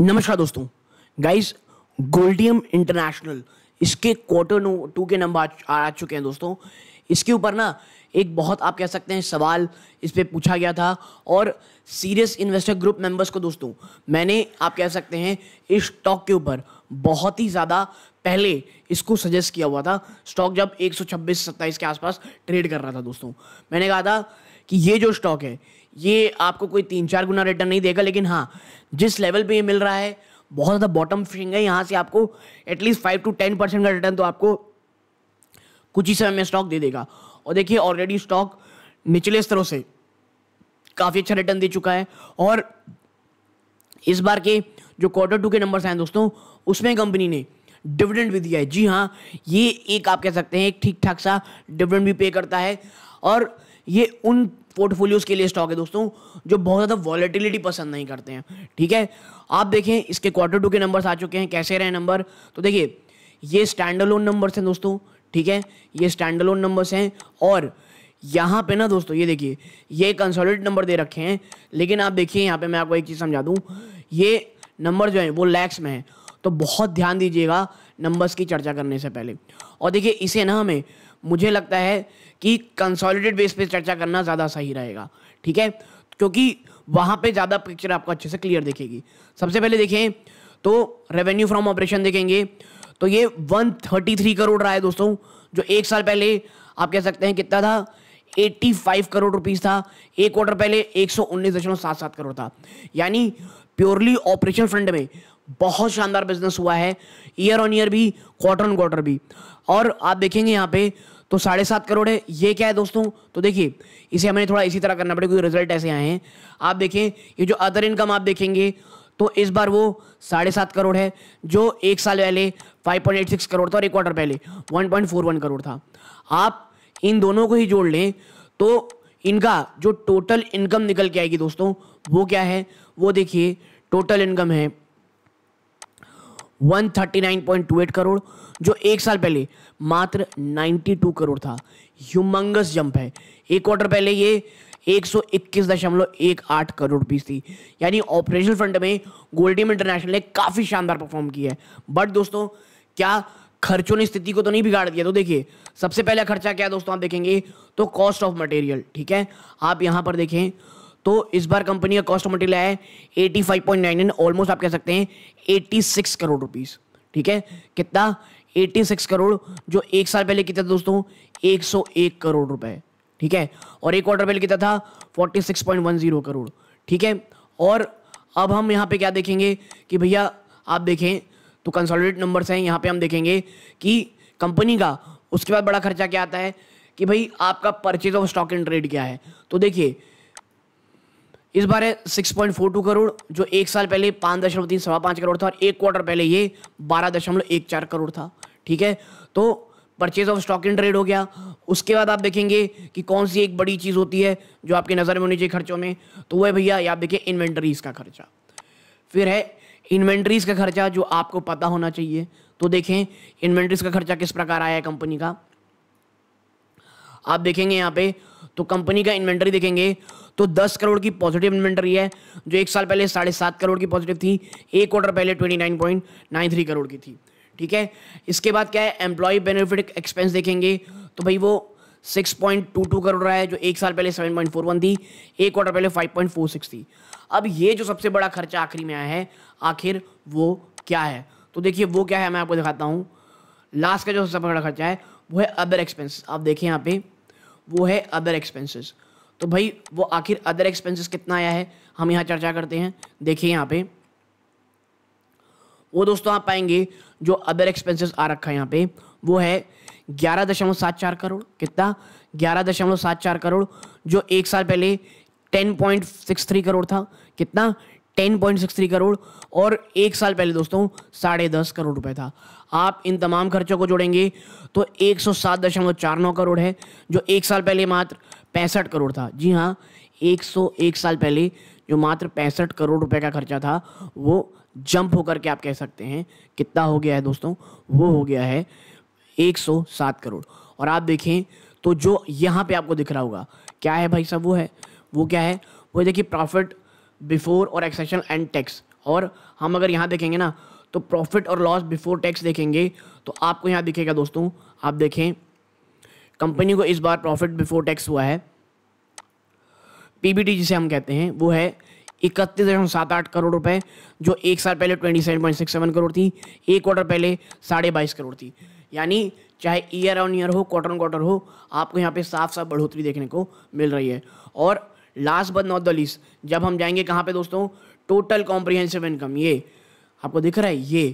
नमस्कार दोस्तों guys Goldiam international इसके क्वार्टर नो टू के नंबर आ, आ चुके हैं दोस्तों इसके ऊपर ना एक बहुत आप कह सकते हैं सवाल इस पर पूछा गया था और सीरियस इन्वेस्टर ग्रुप मेंबर्स को दोस्तों मैंने आप कह सकते हैं इस स्टॉक के ऊपर बहुत ही ज़्यादा पहले इसको सजेस्ट किया हुआ था स्टॉक जब एक सौ के आसपास ट्रेड कर रहा था दोस्तों मैंने कहा था कि ये जो स्टॉक है ये आपको कोई तीन चार गुना रिटर्न नहीं देगा लेकिन हाँ जिस लेवल पे ये मिल रहा है बहुत ज़्यादा बॉटम फिशिंग है यहाँ से आपको at least five to ten percent का रिटर्न तो आपको कुछ ही समय में स्टॉक दे देगा और देखिए ऑलरेडी स्टॉक निचले स्तरों से काफ़ी अच्छा रिटर्न दे चुका है और इस बार के जो क्वार्टर टू के नंबर्स आए दोस्तों उसमें कंपनी ने डिविडेंड भी दिया है जी हाँ ये एक आप कह सकते हैं एक ठीक ठाक सा डिविडेंड भी पे करता है और ये उन पोर्टफोलियोज़ के लिए स्टॉक है दोस्तों जो बहुत ज़्यादा वॉलेटिलिटी पसंद नहीं करते हैं ठीक है आप देखें इसके क्वार्टर टू के नंबर्स आ चुके हैं कैसे रहे नंबर तो देखिए ये लोन नंबर्स हैं दोस्तों ठीक है ये लोन नंबर्स हैं और यहाँ पे ना दोस्तों ये देखिए ये कंसोलिडेट नंबर दे रखे हैं लेकिन आप देखिए यहाँ पे मैं आपको एक चीज़ समझा दूँ ये नंबर जो है वो लैक्स में है तो बहुत ध्यान दीजिएगा नंबर्स की चर्चा करने से पहले और देखिए इसे ना हमें मुझे लगता है कि कंसोलिडेट बेस पे चर्चा करना ज़्यादा सही रहेगा ठीक है क्योंकि वहाँ पे ज़्यादा पिक्चर आपको अच्छे से क्लियर दिखेगी सबसे पहले देखें तो रेवेन्यू फ्रॉम ऑपरेशन देखेंगे तो ये 133 करोड़ रहा है दोस्तों जो एक साल पहले आप कह सकते हैं कितना था 85 करोड़ रुपीस था एक क्वार्टर पहले एक करोड़ था यानी प्योरली ऑपरेशन फंड में बहुत शानदार बिजनेस हुआ है ईयर ऑन ईयर भी क्वार्टर ऑन क्वार्टर भी और आप देखेंगे यहाँ पे तो साढ़े सात करोड़ है ये क्या है दोस्तों तो देखिए इसे हमें थोड़ा इसी तरह करना पड़ेगा क्योंकि रिजल्ट ऐसे आए हैं आप देखें ये जो अदर इनकम आप देखेंगे तो इस बार वो साढ़े सात करोड़ है जो एक साल पहले 5.86 करोड़ था और एक क्वार्टर पहले 1.41 करोड़ था आप इन दोनों को ही जोड़ लें तो इनका जो टोटल इनकम निकल के आएगी दोस्तों वो क्या है वो देखिए टोटल इनकम है 139.28 करोड़ जो एक साल पहले मात्र 92 करोड़ था ह्यूमंगस जंप है एक क्वार्टर पहले ये 121.18 करोड़ रुपीस थी यानी ऑपरेशनल फंड में गोल्डीम इंटरनेशनल ने काफ़ी शानदार परफॉर्म किया है बट दोस्तों क्या खर्चों ने स्थिति को तो नहीं बिगाड़ दिया तो देखिए सबसे पहला खर्चा क्या है दोस्तों आप देखेंगे तो कॉस्ट ऑफ मटेरियल ठीक है आप यहाँ पर देखें तो इस बार कंपनी का कॉस्ट मटेरियल आया है eighty five point nine nine almost आप कह सकते हैं एट्टी सिक्स करोड़ रुपीज़ ठीक है कितना एट्टी सिक्स करोड़ जो एक साल पहले कितना था दोस्तों एक सौ एक करोड़ रुपए ठीक है और एक क्वार्टर पहले कितना था forty six point one zero crore ठीक है और अब हम यहाँ पे क्या देखेंगे कि भैया आप देखें तो कंसोलिडेट नंबर्स हैं यहाँ पे हम देखेंगे कि कंपनी का उसके बाद बड़ा खर्चा क्या आता है कि भाई आपका purchase of stock and trade क्या है तो देखिए इस बार है 6.42 करोड़ जो एक साल पहले पाँच दशमलव तीन सवा पाँच करोड़ था और एक क्वार्टर पहले ये बारह दशमलव एक चार करोड़ था ठीक है तो purchase of stock in trade हो गया उसके बाद आप देखेंगे कि कौन सी एक बड़ी चीज़ होती है जो आपकी नज़र में होनी चाहिए खर्चों में तो वह भैया आप देखिए इन्वेंट्रीज का खर्चा फिर है इन्वेंट्रीज का खर्चा जो आपको पता होना चाहिए तो देखें इन्वेंट्रीज का खर्चा किस प्रकार आया है कंपनी का आप देखेंगे यहाँ पे तो कंपनी का इन्वेंट्री देखेंगे तो दस करोड़ की पॉजिटिव इन्वेंटरी है जो एक साल पहले साढ़े सात करोड़ की पॉजिटिव थी एक क्वार्टर पहले twenty nine point nine three crore की थी ठीक है इसके बाद क्या है एम्प्लॉय बेनिफिट एक्सपेंस देखेंगे तो भाई वो six point two two crore रहा है जो एक साल पहले सेवन पॉइंट फोर वन थी एक क्वार्टर पहले फाइव पॉइंट फोर सिक्स थी अब ये जो सबसे बड़ा खर्चा आखिरी में आया है आखिर वो क्या है तो देखिए वो क्या है मैं आपको दिखाता हूँ लास्ट का जो सबसे बड़ा खर्चा है वो है अदर एक्सपेंसिस आप देखें यहाँ पे वो है अदर एक्सपेंसिस तो भाई वो आखिर अदर एक्सपेंसेस कितना आया है हम यहाँ चर्चा करते हैं देखिए यहाँ पे वो दोस्तों आप पाएंगे जो अदर एक्सपेंसेस आ रखा है यहाँ पे वो है ग्यारह दशमलव सात चार करोड़ कितना ग्यारह दशमलव सात चार करोड़ जो एक साल पहले ten point six three crore था कितना ten point six three crore और एक साल पहले दोस्तों साढ़े दस करोड़ रुपए था आप इन तमाम खर्चों को जोड़ेंगे तो एक सौ सात दशमलव चार नौ करोड़ है जो एक साल पहले मात्र पैंसठ करोड़ था जी हाँ 101 साल पहले जो मात्र पैंसठ करोड़ रुपए का खर्चा था वो जंप होकर के आप कह सकते हैं कितना हो गया है दोस्तों वो हो गया है 107 करोड़ और आप देखें तो जो यहाँ पे आपको दिख रहा होगा क्या है भाई साहब वो है वो क्या है वो देखिए प्रॉफिट बिफोर और एक्सेशन एंड टैक्स और हम अगर यहाँ देखेंगे ना तो प्रॉफिट और लॉस बिफोर टैक्स देखेंगे तो आपको यहाँ दिखेगा दोस्तों आप देखें कंपनी को इस बार प्रॉफिट बिफोर टैक्स हुआ है पीबीटी जिसे हम कहते हैं वो है इकतीस दशमलव सात आठ करोड़ रुपए जो एक साल पहले twenty seven point six seven crore थी एक क्वार्टर पहले साढ़े बाईस करोड़ थी यानी चाहे ईयर ऑन ईयर हो क्वार्टर ऑन क्वार्टर हो आपको यहाँ पे साफ साफ बढ़ोतरी देखने को मिल रही है और last but not the least जब हम जाएंगे कहाँ पे दोस्तों टोटल कॉम्प्रिहेंसिव इनकम ये आपको दिख रहा है ये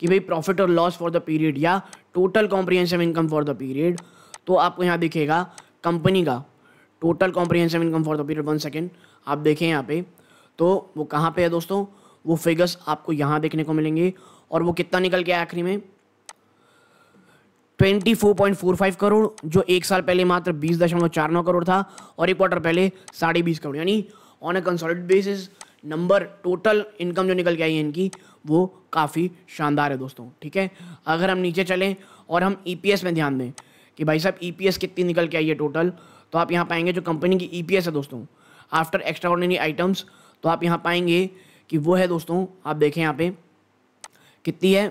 कि भाई प्रॉफिट और लॉस फॉर द पीरियड या total comprehensive income for the period तो आपको यहाँ दिखेगा कंपनी का total comprehensive income for the period one second आप देखें यहाँ पे तो वो कहाँ पे है दोस्तों वो फिगर्स आपको यहाँ देखने को मिलेंगे और वो कितना निकल गया आखिरी में 24.45 करोड़ जो एक साल पहले मात्र बीस दशमलव चार नौ करोड़ था और एक क्वार्टर पहले साढ़े बीस करोड़ यानी on a consolidated basis number total income जो निकल के आई है इनकी वो काफ़ी शानदार है दोस्तों ठीक है अगर हम नीचे चलें और हम ई e में ध्यान दें कि भाई साहब ई e कितनी निकल के आई है टोटल तो आप यहाँ पाएंगे जो कंपनी की ई e है दोस्तों आफ्टर एक्स्ट्रा ऑर्डनरी आइटम्स तो आप यहाँ पाएंगे कि वो है दोस्तों आप देखें यहाँ पे कितनी है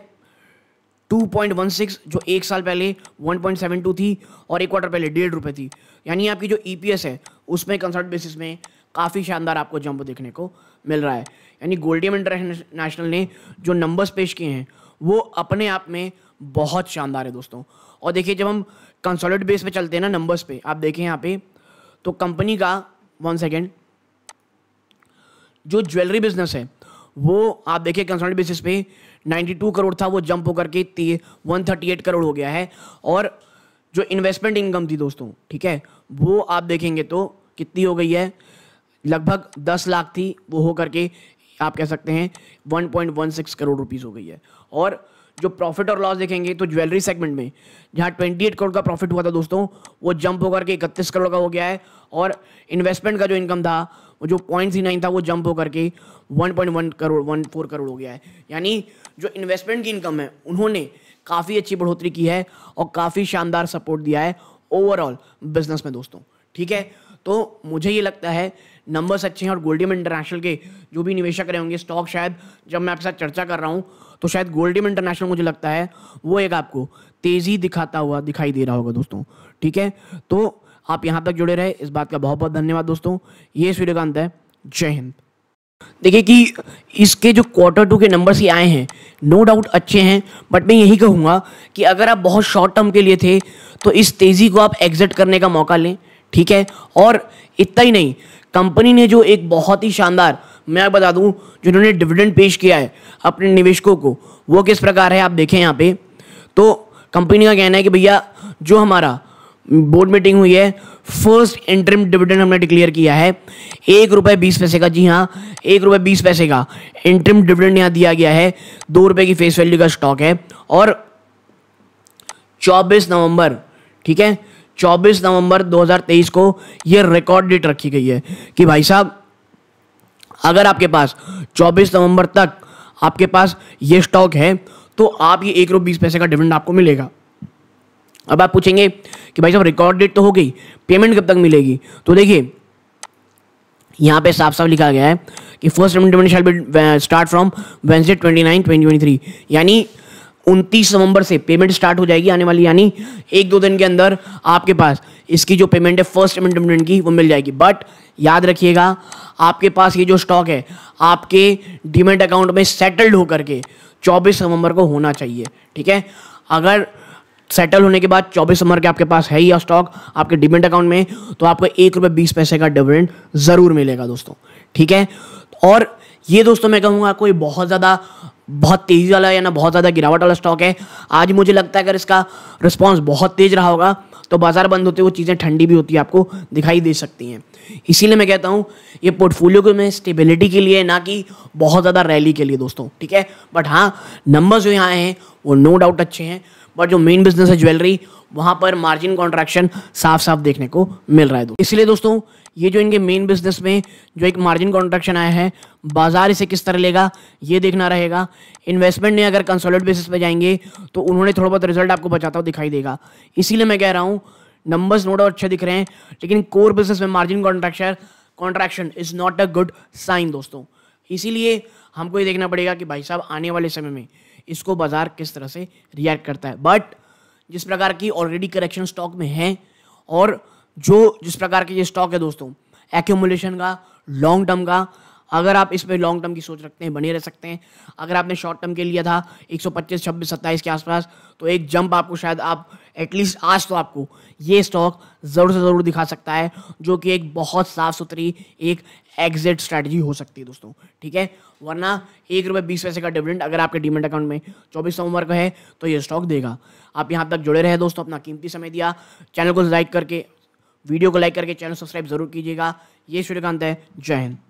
2.16 जो एक साल पहले 1.72 थी और एक क्वार्टर पहले डेढ़ रुपये थी यानी आपकी जो ई e है उसमें कंसर्ट बेसिस में काफ़ी शानदार आपको जंप देखने को मिल रहा है यानी गोल्डियम इंटरनेशनल ने जो नंबर्स पेश किए हैं वो अपने आप में बहुत शानदार है दोस्तों और देखिए जब हम कंसोलिड बेस पे चलते हैं ना नंबर्स पे आप देखें यहाँ पे तो कंपनी का वन सेकेंड जो ज्वेलरी बिजनेस है वो आप देखिए कंसोलिड बेसिस पे 92 करोड़ था वो जंप होकर के 138 करोड़ हो गया है और जो इन्वेस्टमेंट इनकम थी दोस्तों ठीक है वो आप देखेंगे तो कितनी हो गई है लगभग 10 लाख थी वो होकर के आप कह सकते हैं 1.16 करोड़ रुपीस हो गई है और जो प्रॉफिट और लॉस देखेंगे तो ज्वेलरी सेगमेंट में जहाँ 28 करोड़ का प्रॉफिट हुआ था दोस्तों वो जंप होकर के इकतीस करोड़ का हो गया है और इन्वेस्टमेंट का जो इनकम था वो जो पॉइंट सी नाइन था वो जंप होकर के 1.1 करोड़ 1.4 करोड़ हो गया है यानी जो इन्वेस्टमेंट की इनकम है उन्होंने काफ़ी अच्छी बढ़ोतरी की है और काफ़ी शानदार सपोर्ट दिया है ओवरऑल बिजनेस में दोस्तों ठीक है तो मुझे ये लगता है नंबर्स अच्छे हैं और गोल्डियम इंटरनेशनल के जो भी निवेशक रहे होंगे स्टॉक शायद जब मैं आपके साथ चर्चा कर रहा हूँ तो शायद गोल्डियम इंटरनेशनल मुझे लगता है वो एक आपको तेज़ी दिखाता हुआ दिखाई दे रहा होगा दोस्तों ठीक है तो आप यहाँ तक जुड़े रहे इस बात का बहुत बहुत धन्यवाद दोस्तों ये सूर्यकांत है जय हिंद देखिए कि इसके जो क्वार्टर टू के नंबर्स ये आए हैं नो डाउट अच्छे हैं बट मैं यही कहूँगा कि अगर आप बहुत शॉर्ट टर्म के लिए थे तो इस तेज़ी को आप एग्जिट करने का मौका लें ठीक है और इतना ही नहीं कंपनी ने जो एक बहुत ही शानदार मैं बता दूं जिन्होंने डिविडेंड पेश किया है अपने निवेशकों को वो किस प्रकार है आप देखें यहाँ पे तो कंपनी का कहना है कि भैया जो हमारा बोर्ड मीटिंग हुई है फर्स्ट इंटरम डिविडेंड हमने डिक्लेयर किया है एक रुपये बीस पैसे का जी हाँ एक रुपये बीस पैसे का इंटरम डिविडेंड यहाँ दिया गया है दो रुपये की फेस वैल्यू का स्टॉक है और चौबीस नवंबर ठीक है 24 नवंबर 2023 को ये रिकॉर्ड डेट रखी गई है कि भाई साहब अगर आपके पास 24 नवंबर तक आपके पास ये स्टॉक है तो आप ये एक रुपये बीस पैसे का डिविडेंड आपको मिलेगा अब आप पूछेंगे कि भाई साहब रिकॉर्ड डेट तो हो गई पेमेंट कब तक मिलेगी तो देखिए यहाँ पे साफ साफ लिखा गया है कि first dividend shall be start from Wednesday twenty nine twenty twenty three यानी उनतीस नवंबर से पेमेंट स्टार्ट हो जाएगी आने वाली यानी एक दो दिन के अंदर आपके पास इसकी जो पेमेंट है फर्स्ट इमेंटमेंट की वो मिल जाएगी बट याद रखिएगा आपके पास ये जो स्टॉक है आपके डिमेंट अकाउंट में सेटल्ड होकर के चौबीस नवंबर को होना चाहिए ठीक है अगर सेटल होने के बाद 24 नंबर के आपके पास है या स्टॉक आपके डिमेंट अकाउंट में तो आपको एक रुपये बीस पैसे का डिविडेंड ज़रूर मिलेगा दोस्तों ठीक है और ये दोस्तों मैं कहूँगा कोई बहुत ज़्यादा बहुत तेज़ी वाला या ना बहुत ज़्यादा गिरावट वाला स्टॉक है आज मुझे लगता है अगर इसका रिस्पॉन्स बहुत तेज़ रहा होगा तो बाज़ार बंद होते हुए चीज़ें ठंडी भी होती है आपको दिखाई दे सकती हैं इसीलिए मैं कहता हूँ ये पोर्टफोलियो को मैं स्टेबिलिटी के लिए ना कि बहुत ज़्यादा रैली के लिए दोस्तों ठीक है बट हाँ नंबर्स जो यहाँ हैं वो नो डाउट अच्छे हैं बट जो मेन बिजनेस है ज्वेलरी वहाँ पर मार्जिन कॉन्ट्रैक्शन साफ साफ देखने को मिल रहा है दोस्तों इसलिए दोस्तों ये जो इनके मेन बिजनेस में जो एक मार्जिन कॉन्ट्रेक्शन आया है बाजार इसे किस तरह लेगा ये देखना रहेगा इन्वेस्टमेंट ने अगर कंसोलिड बेसिस पे जाएंगे तो उन्होंने थोड़ा बहुत रिजल्ट आपको बचाता हुआ दिखाई देगा इसीलिए मैं कह रहा हूँ नंबर्स नोट अच्छे दिख रहे हैं लेकिन कोर बिजनेस में margin contraction contraction is not a good sign दोस्तों इसीलिए हमको ये देखना पड़ेगा कि भाई साहब आने वाले समय में इसको बाजार किस तरह से रिएक्ट करता है बट जिस प्रकार की ऑलरेडी करेक्शन स्टॉक में है और जो जिस प्रकार के ये स्टॉक है दोस्तों एक्यूमुलेशन का लॉन्ग टर्म का अगर आप इसमें लॉन्ग टर्म की सोच रखते हैं बने रह सकते हैं अगर आपने शॉर्ट टर्म के लिया था 125, 26, 27 के आसपास तो एक जंप आपको शायद आप एटलीस्ट आज तो आपको ये स्टॉक ज़रूर से ज़रूर दिखा सकता है जो कि एक बहुत साफ सुथरी एक एग्जिट स्ट्रैटेजी हो सकती है दोस्तों ठीक है वरना एक रुपये बीस पैसे का डिविडेंड अगर आपके डिमेंट अकाउंट में चौबीस नवंबर का है तो ये स्टॉक देगा आप यहाँ तक जुड़े रहे दोस्तों अपना कीमती समय दिया चैनल को लाइक करके वीडियो को लाइक करके चैनल सब्सक्राइब जरूर कीजिएगा ये श्रीकांत है जय हिंद